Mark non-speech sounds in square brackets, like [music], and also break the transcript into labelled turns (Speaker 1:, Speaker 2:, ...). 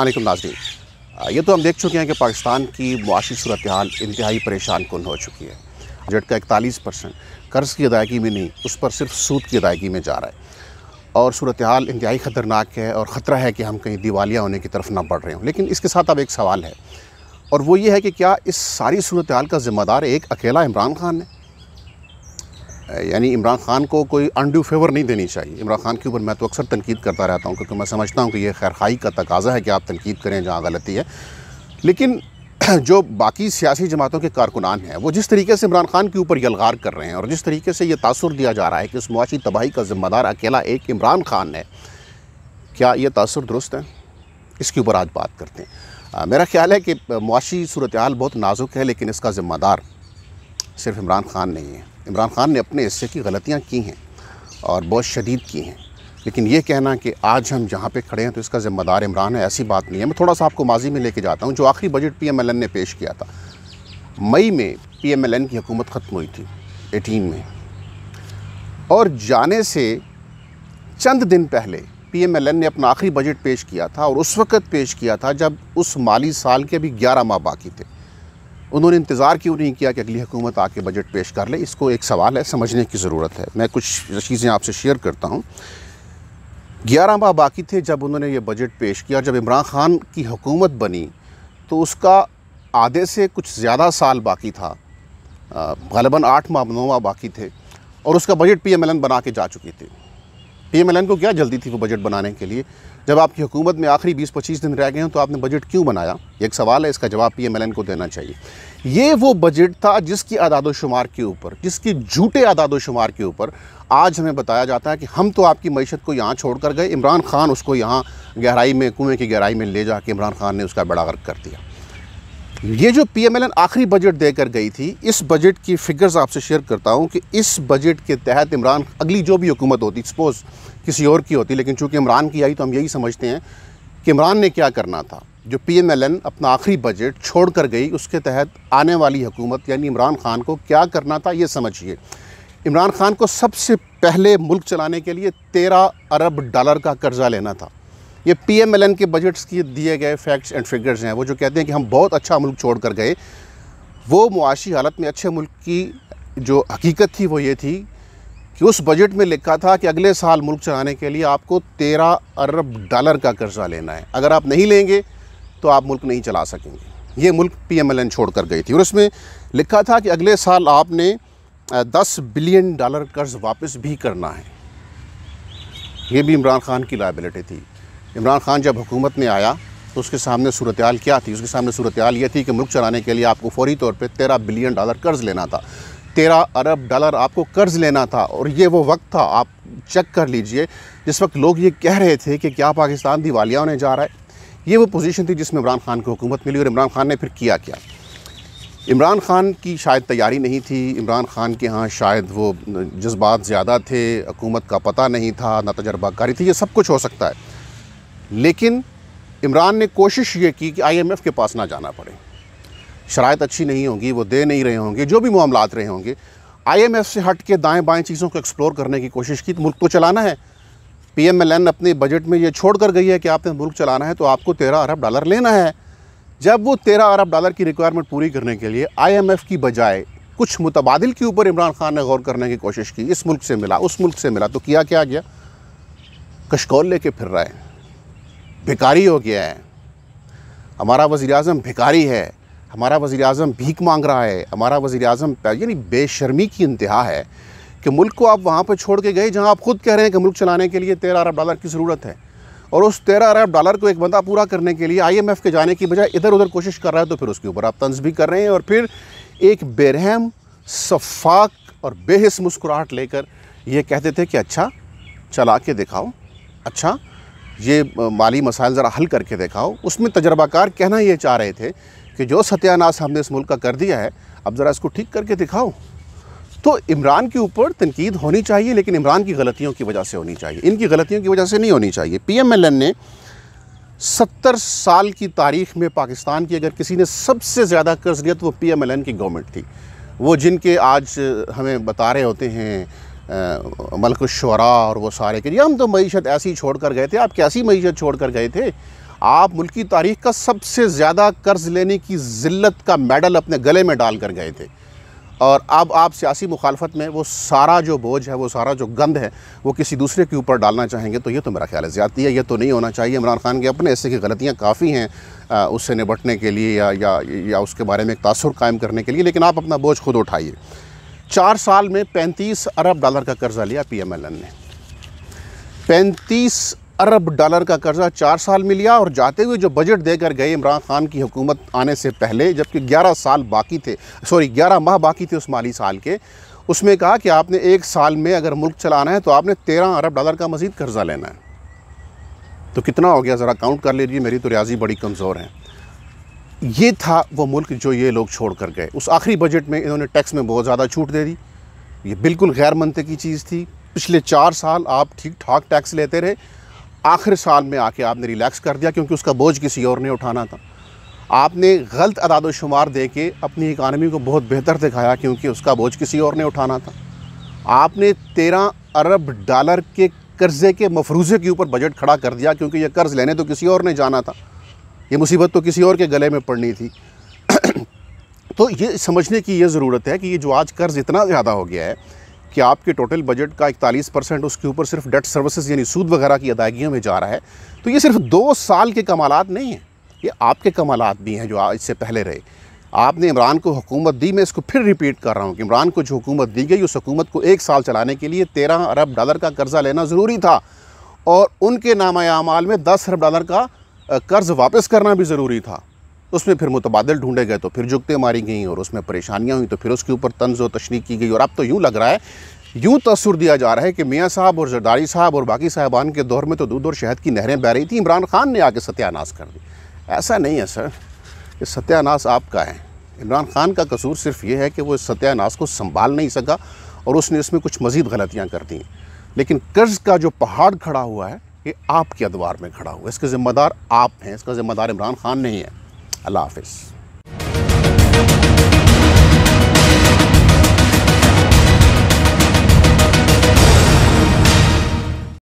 Speaker 1: अल्लाम नाजरीन ये तो हम देख चुके हैं कि पाकिस्तान की मुआशी सूरत हाल इंतहाई परेशान कन हो चुकी है बजट का इकतालीस परसेंट कर्ज़ की अदायगी में नहीं उस पर सिर्फ सूद की अदायगी में जा रहा है और सूरत हाल इंतहाई ख़तरनाक है और ख़तरा है कि हम कहीं दिवालिया होने की तरफ ना बढ़ रहे हों लेकिन इसके साथ अब एक सवाल है और वो ये है कि क्या इस सारी सूरत हाल का ज़िम्मेदार एक अकेला इमरान खान है यानी इमरान खान को कोई अनड्यू फेवर नहीं देनी चाहिए इमरान खान के ऊपर मैं तो अक्सर तनकीद करता रहता हूँ क्योंकि मैं समझता हूँ कि यह खैरखाई का तकाजा है कि आप तनकीद करें जहाँ गलती है लेकिन [clears throat] जो बाकी सियासी जमातों के कारकुनान हैं वो जिस तरीके से इमरान खान के ऊपर यलगार कर रहे हैं और जिस तरीके से ये तासर दिया जा रहा है कि इस मुआशी तबाही का जिम्मेदार अकेला एक इमरान खान है क्या ये तासर दुरुस्त है इसके ऊपर आज बात करते हैं आ, मेरा ख्याल है कि मुआशी सूरत हाल बहुत नाजुक है लेकिन इसका ज़िम्मेदार सिर्फ इमरान खान नहीं है इमरान ख़ान ने अपने हिस्से की गलतियाँ की हैं और बहुत शदीद की हैं लेकिन ये कहना कि आज हम जहाँ पे खड़े हैं तो इसका ज़िम्मेदार इमरान है ऐसी बात नहीं है मैं थोड़ा सा आपको माजी में लेके जाता हूँ जो आखिरी बजट पीएमएलएन ने पेश किया था मई में पीएमएलएन की हुकूमत ख़त्म हुई थी एटीन में और जाने से चंद दिन पहले पीएमएलएन ने अपना आखिरी बजट पेश किया था और उस वक्त पेश किया था जब उस माली साल के अभी ग्यारह माह बाकी थे उन्होंने इंतज़ार क्यों नहीं किया कि अगली हुकूमत आके बजट पेश कर ले इसको एक सवाल है समझने की ज़रूरत है मैं कुछ चीज़ें आपसे शेयर करता हूँ ग्यारह माह बाकी थे जब उन्होंने ये बजट पेश किया जब इमरान खान की हुकूमत बनी तो उसका आधे से कुछ ज़्यादा साल बाकी था गलबा आठ माह नौ माह बाकी थे और उसका budget P M L N बना के जा चुकी थी पी एम एल एन को क्या जल्दी थी वो बजट बनाने के लिए जब आपकी हुकूमत में आखिरी बीस पच्चीस दिन रह गए हैं तो आपने बजट क्यों बनाया एक सवाल है इसका जवाब पी एम एल एन को देना चाहिए ये वो बजट था जिसकी शुमार के ऊपर जिसकी झूठे आदादोशुमार के ऊपर आज हमें बताया जाता है कि हम तो आपकी मीशत को यहाँ छोड़ कर गए इमरान खान उसको यहाँ गहराई में कुएँ की गहराई में ले जाके इमरान खान ने उसका बड़ा गर्क कर दिया ये जो पीएमएलएन आखिरी बजट देकर गई थी इस बजट की फिगर्स आपसे शेयर करता हूँ कि इस बजट के तहत इमरान अगली जो भी हुकूमत होती सपोज़ किसी और की होती लेकिन चूँकि इमरान की आई तो हम यही समझते हैं कि इमरान ने क्या करना था जो पी एम एल एन अपना आखिरी बजट छोड़ कर गई उसके तहत आने वाली हुकूमत यानी इमरान खान को क्या करना था ये समझिए इमरान खान को सबसे पहले मुल्क चलाने के लिए तेरह अरब डॉलर का कर्ज़ा लेना था ये पीएमएलएन के बजट्स की दिए गए फैक्ट्स एंड फिगर्स हैं वो जो कहते हैं कि हम बहुत अच्छा मुल्क छोड़ कर गए वो मुआशी हालत में अच्छे मुल्क की जो हकीकत थी वो ये थी कि उस बजट में लिखा था कि अगले साल मुल्क चलाने के लिए आपको तेरह अरब डॉलर का कर्जा लेना है अगर आप नहीं लेंगे तो आप मुल्क नहीं चला सकेंगे ये मुल्क पी एम एल एन छोड़ कर गई थी और उसमें लिखा था कि अगले साल आपने दस बिलियन डॉलर कर्ज वापस भी करना है ये भी इमरान खान की लाइबिलिटी थी इमरान खान जब हुकूमत में आया तो उसके सामने सूरत हाल क्या थी उसके सामने सूरत हाल ये थी कि मुल्क चलाने के लिए आपको फौरी तौर पर तेरह बिलियन डॉलर कर्ज़ लेना था तेरह अरब डॉलर आपको कर्ज़ लेना था और ये वो वक्त था आप चेक कर लीजिए जिस वक्त लोग ये कह रहे थे कि क्या पाकिस्तान दिवालिया होने जा रहा है ये वो पोजीशन थी जिसमें इमरान खान को हुकूमत मिली और इमरान खान ने फिर किया क्या इमरान खान की शायद तैयारी नहीं थी इमरान खान के यहाँ शायद वो जज्बात ज़्यादा थे हुकूमत का पता नहीं था ना तजर्बाकारी थी ये सब कुछ हो सकता है लेकिन इमरान ने कोशिश ये की कि आईएमएफ के पास ना जाना पड़े शरात तो अच्छी नहीं होंगी वो दे नहीं रहे होंगे जो भी मामला रहे होंगे आईएमएफ से हट के दाएँ बाएँ चीज़ों को एक्सप्लोर करने की कोशिश की तो मुल्क तो चलाना है पी एम एल एन अपने बजट में ये छोड़ कर गई है कि आपने मुल्क चलाना है तो आपको तेरह अरब डॉलर लेना है जब वो तेरह अरब डॉलर की रिक्वायरमेंट पूरी करने के लिए एफ़ की बजाय कुछ मुतबादल के ऊपर इमरान खान ने गौर करने की कोशिश की इस मुल्क से मिला उस मुल्क से मिला तो किया क्या गया कशकौल लेके फिर रहा है भिकारी हो गया है हमारा वज़ी अजम भिकारी है हमारा वज़ी अजम भीख मांग रहा है हमारा वज़ी अजम यानी बेशर्मी की इंतहा है कि मुल्क को आप वहाँ पर छोड़ के गए जहाँ आप ख़ुद कह रहे हैं कि मुल्क चलाने के लिए तेरह अरब डॉलर की ज़रूरत है और उस तेरह अरब डॉलर को एक बंदा पूरा करने के लिए आई एम एफ़ के जाने की बजाय इधर उधर कोशिश कर रहा है तो फिर उसके ऊपर आप तंज भी कर रहे हैं और फिर एक बेरहम शफाक और बेहस मुस्कुराहट लेकर ये कहते थे कि अच्छा चला के दिखाओ अच्छा ये माली मसाइल ज़रा हल करके देखाओ उसमें तजर्बाकार कहना ये चाह रहे थे कि जो सत्यानाश हमने इस मुल्क का कर दिया है अब ज़रा इसको ठीक करके दिखाओ तो इमरान के ऊपर तनकीद होनी चाहिए लेकिन इमरान की गलतियों की वजह से होनी चाहिए इनकी गलतियों की वजह से नहीं होनी चाहिए पी एम एल एन ने सत्तर साल की तारीख में पाकिस्तान की अगर किसी ने सबसे ज़्यादा कर्ज लिया तो वो पी एम एल एन की गवर्नमेंट थी वो जिनके आज हमें बता रहे होते हैं मलकुशरा और वो सारे के हम तो मीशत ऐसी छोड़ कर गए थे आप कैसी मीशत छोड़ कर गए थे आप मुल्क की तारीख का सबसे ज़्यादा कर्ज़ लेने की जिल्लत का मेडल अपने गले में डाल कर गए थे और अब आप सियासी मुखालफत में वो सारा जो बोझ है वो सारा जो गंद है वो किसी दूसरे के ऊपर डालना चाहेंगे तो ये तो मेरा ख्याल है ज़्यादती है ये तो नहीं होना चाहिए इमरान खान के अपने ऐसे की गलतियाँ काफ़ी हैं उससे निपटने के लिए या, या, या उसके बारे में एक तासर कायम करने के लिए लेकिन आप अपना बोझ खुद उठाइए चार साल में 35 अरब डॉलर का कर्ज़ा लिया पीएमएलएन ने 35 अरब डॉलर का कर्ज़ा चार साल में लिया और जाते हुए जो बजट देकर गए इमरान खान की हुकूमत आने से पहले जबकि 11 साल बाकी थे सॉरी 11 माह बाकी थे उस माली साल के उसमें कहा कि आपने एक साल में अगर मुल्क चलाना है तो आपने 13 अरब डॉलर का मज़ीद कर्ज़ा लेना है तो कितना हो गया ज़रा काउंट कर लीजिए मेरी तो रियाजी बड़ी कमज़ोर है ये था वो मुल्क जो ये लोग छोड़ कर गए उस आखिरी बजट में इन्होंने टैक्स में बहुत ज़्यादा छूट दे दी ये बिल्कुल गैर की चीज़ थी पिछले चार साल आप ठीक ठाक टैक्स लेते रहे आखिर साल में आके आपने रिलैक्स कर दिया क्योंकि उसका बोझ किसी और ने उठाना था आपने गलत अदाद शुमार दे के अपनी इकानमी को बहुत बेहतर दिखाया क्योंकि उसका बोझ किसी और ने उठाना था आपने तेरह अरब डॉलर के कर्ज़े के मफरूज़े के ऊपर बजट खड़ा कर दिया क्योंकि यह कर्ज़ लेने तो किसी और ने जाना था ये मुसीबत तो किसी और के गले में पड़नी थी [clears throat] तो ये समझने की ये ज़रूरत है कि ये जो आज कर्ज़ इतना ज़्यादा हो गया है कि आपके टोटल बजट का इकतालीस परसेंट उसके ऊपर सिर्फ डेट सर्विसेज यानी सूद वगैरह की अदायगियों में जा रहा है तो ये सिर्फ दो साल के कमालत नहीं हैं ये आपके कमालत भी हैं जो आज से पहले रहे आपने इमरान को हुकूमत दी मैं इसको फिर रिपीट कर रहा हूँ कि इमरान को जो हुकूमत दी गई उस हुकूमत को एक साल चलाने के लिए तेरह अरब डॉलर का कर्ज़ा लेना ज़रूरी था और उनके नामा अमाल में दस अरब डॉलर का कर्ज़ वापस करना भी ज़रूरी था उसमें फिर मुतबादल ढूंढे गए तो फिर जुगतें मारी गई और उसमें परेशानियाँ हुई तो फिर उसके ऊपर तंज व तशनी की गई और अब तो यूँ लग रहा है यूँ तस्र दिया जा रहा है कि मियाँ साहब और जरदारी साहब और बाकी साहबान के दौर में तो दूध और शहद की नहरें बह रही थी इमरान खान ने आके सत्यानाश कर दी ऐसा नहीं है सर कि सत्यानाश आपका है इमरान खान का कसूर सिर्फ ये है कि वो इस सत्यानाश को संभाल नहीं सका और उसने इसमें कुछ मज़ीद गलतियाँ कर दी लेकिन कर्ज़ का जो पहाड़ खड़ा हुआ है ये आपके अदवार में खड़ा हुआ इसके ज़िम्मेदार आप हैं इसका ज़िम्मेदार इमरान खान नहीं है अल्लाह हाफिज़